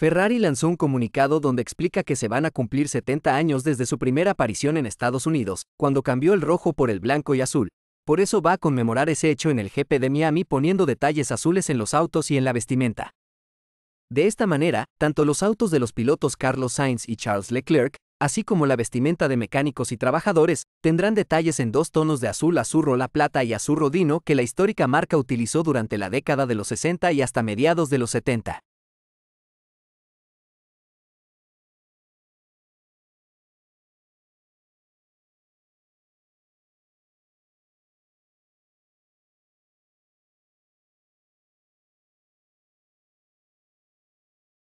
Ferrari lanzó un comunicado donde explica que se van a cumplir 70 años desde su primera aparición en Estados Unidos, cuando cambió el rojo por el blanco y azul. Por eso va a conmemorar ese hecho en el GP de Miami poniendo detalles azules en los autos y en la vestimenta. De esta manera, tanto los autos de los pilotos Carlos Sainz y Charles Leclerc, así como la vestimenta de mecánicos y trabajadores, tendrán detalles en dos tonos de azul azurro la plata y azurro rodino que la histórica marca utilizó durante la década de los 60 y hasta mediados de los 70.